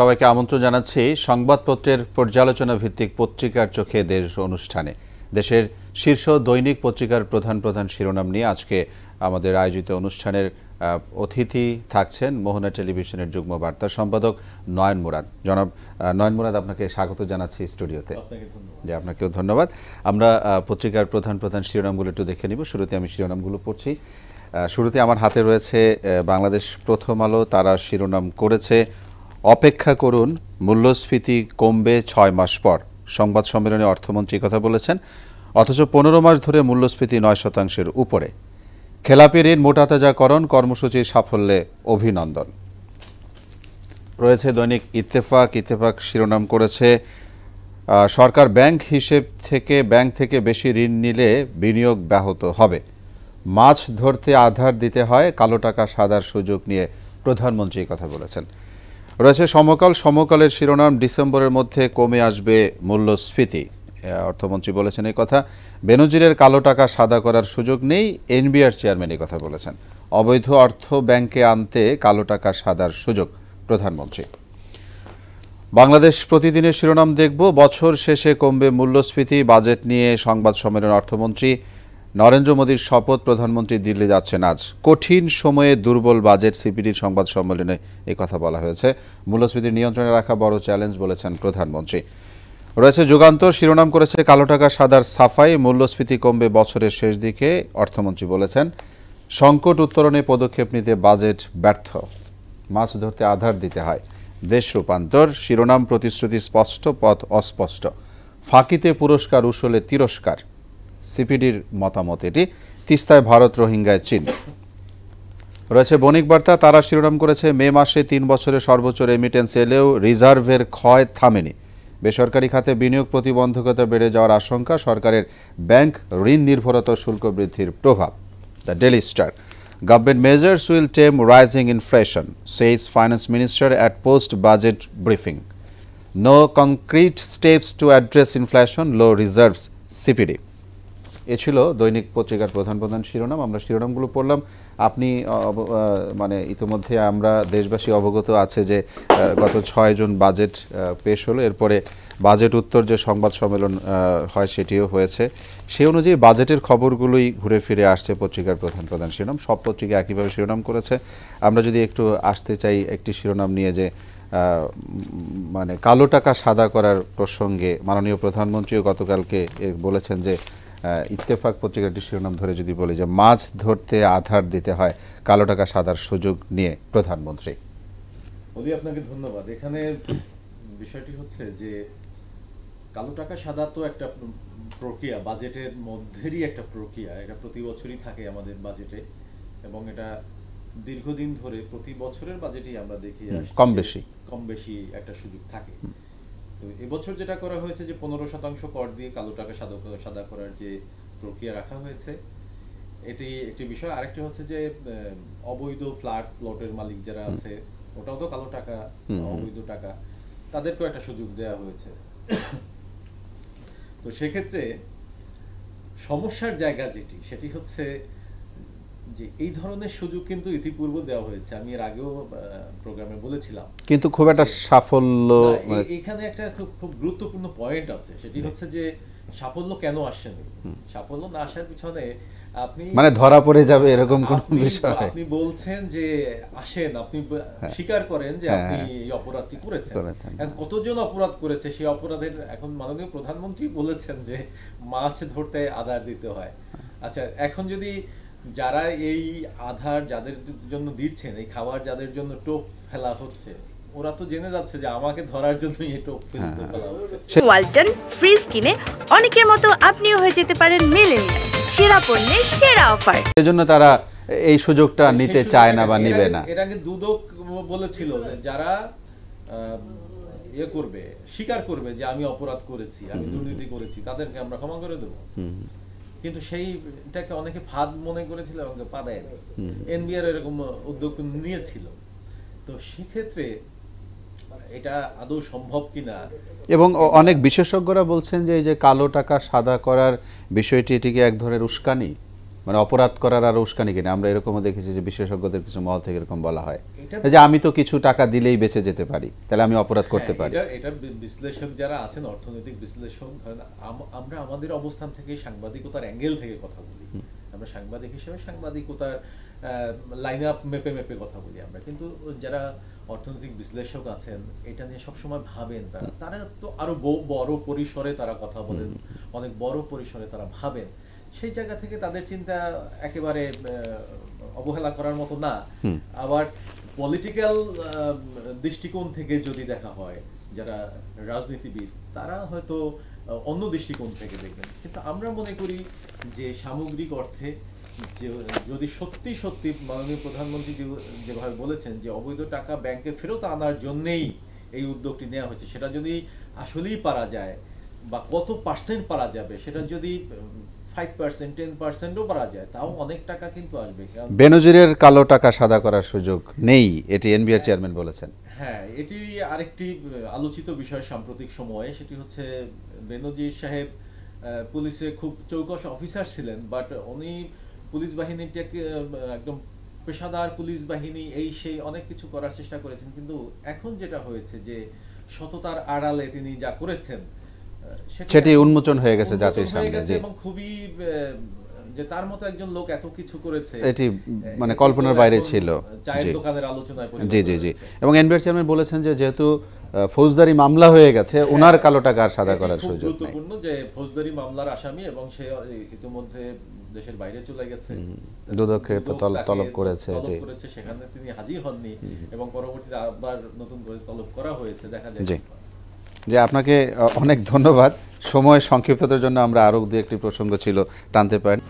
সবাইকে আমন্ত্রণ জানাচ্ছি সংবাদপত্রের পর্যালোচনা ভিত্তিক পত্রিকার চোখে দেশ অনুষ্ঠানে দেশের শীর্ষ দৈনিক পত্রিকার প্রধান প্রধান শিরোনাম নিয়ে আজকে আমাদের আয়োজিত অনুষ্ঠানের অতিথি থাকছেন মোহনা টেলিভিশনের যুগ্ম বার্তা সম্পাদক নয়ন মুরাদ জনাব নয়ন মুরাদ আপনাকে স্বাগত জানাচ্ছি স্টুডিওতে যে আপনাকেও ধন্যবাদ আমরা পত্রিকার প্রধান প্রধান শিরোনামগুলো একটু দেখে নিব শুরুতে আমি শিরোনামগুলো পড়ছি শুরুতে আমার হাতে রয়েছে বাংলাদেশ প্রথম আলো তারা শিরোনাম করেছে অপেক্ষা করুন মূল্যস্ফীতি কমবে ছয় মাস পর সংবাদ সম্মেলনে অর্থমন্ত্রী কথা বলেছেন অথচ পনেরো মাস ধরে মূল্যস্ফীতি নয় শতাংশের উপরে খেলাপি ঋণ মোটাতাজাকরণ কর্মসূচির সাফল্যে অভিনন্দন রয়েছে দৈনিক ইত্তেফাক ইত্তেফাক শিরোনাম করেছে সরকার ব্যাংক হিসেব থেকে ব্যাংক থেকে বেশি ঋণ নিলে বিনিয়োগ ব্যাহত হবে মাছ ধরতে আধার দিতে হয় কালো টাকা সাদার সুযোগ নিয়ে প্রধানমন্ত্রী কথা বলেছেন রয়েছে সমকাল সমকালের শিরোনাম ডিসেম্বরের মধ্যে কমে আসবে মূল্যস্ফীতি অর্থমন্ত্রী বলেছেন এই কথা বেনজিরের কালো টাকা সাদা করার সুযোগ নেই এনবিআর চেয়ারম্যান এই কথা বলেছেন অবৈধ অর্থ ব্যাংকে আনতে কালো টাকা সাদার সুযোগ প্রধানমন্ত্রী বাংলাদেশ প্রতিদিনের শিরোনাম দেখব বছর শেষে কমবে মূল্যস্ফীতি বাজেট নিয়ে সংবাদ সম্মেলন অর্থমন্ত্রী নরেন্দ্র মোদীর শপথ প্রধানমন্ত্রী দিল্লি যাচ্ছেন আজ কঠিন সময়ে দুর্বল বাজেট সিপিডির সংবাদ সম্মেলনে কথা বলা হয়েছে মূল্যস্ফীতি নিয়ন্ত্রণে রাখা বড় চ্যালেঞ্জ বলেছেন প্রধানমন্ত্রী রয়েছে যুগান্তর শিরোনাম করেছে কালো টাকা সাদার সাফাই মূল্যস্ফীতি কমবে বছরের শেষ দিকে অর্থমন্ত্রী বলেছেন সংকট উত্তরণে পদক্ষেপ নিতে বাজেট ব্যর্থ মাছ ধরতে আধার দিতে হয় দেশ রূপান্তর শিরোনাম প্রতিশ্রুতি স্পষ্ট পথ অস্পষ্ট ফাঁকিতে পুরস্কার উসলে তিরস্কার সিপিডির মতামত এটি তিস্তায় ভারত রোহিঙ্গায় চীন রয়েছে বণিক বার্তা তারা শিরোনাম করেছে মে মাসে তিন বছরে সর্বোচ্চ রেমিটেন্স এলেও রিজার্ভের ক্ষয় থামেনি বেসরকারি খাতে বিনিয়োগ প্রতিবন্ধকতা বেড়ে যাওয়ার আশঙ্কা সরকারের ব্যাংক ঋণ নির্ভরতা শুল্ক বৃদ্ধির প্রভাব the Daily Star government measures will tame rising inflation says finance minister at post budget briefing no concrete steps to address inflation low reserves CPD এ ছিল দৈনিক পত্রিকার প্রধান প্রধান শিরোনাম আমরা শিরোনামগুলো পড়লাম আপনি মানে ইতিমধ্যে আমরা দেশবাসী অবগত আছে যে গত ছয় জুন বাজেট পেশ হলো এরপরে বাজেট উত্তর যে সংবাদ সম্মেলন হয় সেটিও হয়েছে সে অনুযায়ী বাজেটের খবরগুলোই ঘুরে ফিরে আসছে পত্রিকার প্রধান প্রধান শিরোনাম সব পত্রিকা একইভাবে শিরোনাম করেছে আমরা যদি একটু আসতে চাই একটি শিরোনাম নিয়ে যে মানে কালো টাকা সাদা করার প্রসঙ্গে মাননীয় প্রধানমন্ত্রীও গতকালকে বলেছেন যে ইত্তেফাক পত্রিকাটির শিরোনাম ধরে যদি বলি যে মাছ ধরতে আধার দিতে হয় কালো টাকা সাদার সুযোগ নিয়ে প্রধানমন্ত্রী অলি আপনাকে ধন্যবাদ এখানে বিষয়টি হচ্ছে যে কালো টাকা সাদা তো একটা প্রক্রিয়া বাজেটের মধ্যেরই একটা প্রক্রিয়া এটা প্রতি বছরই থাকে আমাদের বাজেটে এবং এটা দীর্ঘদিন ধরে প্রতি বছরের বাজেটেই আমরা দেখি কম বেশি কম বেশি একটা সুযোগ থাকে এবছর যেটা করা হয়েছে যে পনেরো শতাংশ কর দিয়ে কালো টাকা সাদা সাদা করার যে প্রক্রিয়া রাখা হয়েছে এটি একটি বিষয় আরেকটি হচ্ছে যে অবৈধ ফ্ল্যাট প্লটের মালিক যারা আছে ওটাও তো কালো টাকা অবৈধ টাকা তাদেরকেও একটা সুযোগ দেওয়া হয়েছে তো সেক্ষেত্রে সমস্যার জায়গা যেটি সেটি হচ্ছে যে এই ধরনের সুযোগ কিন্তু ইতিপূর্বে দেওয়া হয়েছে আমি এর আগেও প্রোগ্রামে বলেছিলাম কিন্তু খুব একটা সাফল্য মানে এখানে একটা খুব গুরুত্বপূর্ণ পয়েন্ট আছে সেটি হচ্ছে যে সাফল্য কেন আসেনি সাফল্য না আসার পিছনে আপনি মানে ধরা পড়ে যাবে এরকম কোন বিষয় আপনি বলছেন যে আসেন আপনি হ্যাঁ। স্বীকার করেন যে হ্যাঁ, আপনি হ্যাঁ। এই অপরাধটি করেছেন কতজন অপরাধ করেছে সেই অপরাধের এখন মাননীয় প্রধানমন্ত্রী বলেছেন যে মাছ ধরতে আধার দিতে হয় আচ্ছা এখন যদি যারা এই আধার যাদের জন্য দিচ্ছেন এই খাবার যাদের জন্য টোপ ফেলা হচ্ছে ওরা তো জেনে যাচ্ছে যে আমাকে ধরার জন্য এই টোপ ফেলতে ফেলা হ্যাঁ, হ্যাঁ। হচ্ছে ওয়ালটন ফ্রিজ কিনে অনেকের মতো আপনিও হয়ে যেতে পারেন মিলেন সেরা পণ্যে সেরা অফার এজন্য তারা এই সুযোগটা নিতে চায় না বা নিবে না এর আগে দুদক বলেছিল যারা ইয়ে করবে স্বীকার করবে যে আমি অপরাধ করেছি আমি দুর্নীতি করেছি তাদেরকে আমরা ক্ষমা করে দেবো কিন্তু সেইটাকে অনেকে ফাঁদ মনে করেছিল এবং পাদায় এনবিআর এরকম উদ্যোগ নিয়েছিল তো সেক্ষেত্রে এটা আদৌ সম্ভব কিনা এবং অনেক বিশেষজ্ঞরা বলছেন যে এই যে কালো টাকা সাদা করার বিষয়টি এটিকে এক ধরনের উস্কানি মানে অপরাধ করার আর উস্কানি কিনা আমরা এরকমও দেখেছি যে বিশেষজ্ঞদের কিছু মহল থেকে এরকম বলা হয় যে আমি তো কিছু টাকা দিলেই বেঁচে যেতে পারি তাহলে আমি অপরাধ হ্যাঁ, করতে পারি এটা বিশ্লেষক যারা আছেন অর্থনৈতিক বিশ্লেষক আমরা আমাদের অবস্থান থেকে সাংবাদিকতার অ্যাঙ্গেল থেকে কথা বলি আমরা সাংবাদিক হিসেবে সাংবাদিকতার লাইন আপ মেপে মেপে কথা বলি আমরা কিন্তু যারা অর্থনৈতিক বিশ্লেষক আছেন এটা নিয়ে সবসময় ভাবেন তারা তারা তো আরো বড় পরিসরে তারা কথা বলেন অনেক বড় পরিসরে তারা ভাবেন সেই জায়গা থেকে তাদের চিন্তা একেবারে অবহেলা করার মতো না আবার পলিটিক্যাল দৃষ্টিকোণ থেকে যদি দেখা হয় যারা রাজনীতিবিদ তারা হয়তো অন্য দৃষ্টিকোণ থেকে দেখবেন কিন্তু আমরা মনে করি যে সামগ্রিক অর্থে যে যদি সত্যি সত্যি মাননীয় প্রধানমন্ত্রী যেভাবে বলেছেন যে অবৈধ টাকা ব্যাংকে ফেরত আনার জন্যেই এই উদ্যোগটি নেওয়া হয়েছে সেটা যদি আসলেই পারা যায় বা কত পার্সেন্ট পারা যাবে সেটা যদি বেনজিরের কালো টাকা সাদা করার সুযোগ নেই এটি এনবিআর চেয়ারম্যান বলেছেন হ্যাঁ এটি আরেকটি আলোচিত বিষয় সাম্প্রতিক সময়ে সেটি হচ্ছে বেনজির সাহেব পুলিশে খুব অফিসার ছিলেন বাট উনি পুলিশ বাহিনীটাকে একদম পেশাদার পুলিশ বাহিনী এই সেই অনেক কিছু করার চেষ্টা করেছেন কিন্তু এখন যেটা হয়েছে যে সততার আড়ালে তিনি যা করেছেন সেটি উন্মোচন হয়ে গেছে জাতির সামনে যে খুবই যে তার মতো একজন লোক এত কিছু করেছে এটি মানে কল্পনার বাইরে ছিল চায়ের জি জি জি এবং এনবিআর চেয়ারম্যান বলেছেন যে যেহেতু ফৌজদারি মামলা হয়ে গেছে ওনার হ্যাঁ, কালো টাকা আর সাদা করার সুযোগ নেই গুরুত্বপূর্ণ যে ফৌজদারি মামলার আসামি এবং সে ইতিমধ্যে দেশের বাইরে চলে গেছে দুদকে তো তলব করেছে যে করেছে সেখানে তিনি হাজির হননি এবং পরবর্তীতে আবার নতুন করে তলব করা হয়েছে দেখা যায় যে আপনাকে অনেক ধন্যবাদ সময় সংক্ষিপ্ততার জন্য আমরা আরও দু একটি প্রসঙ্গ ছিল টানতে পারি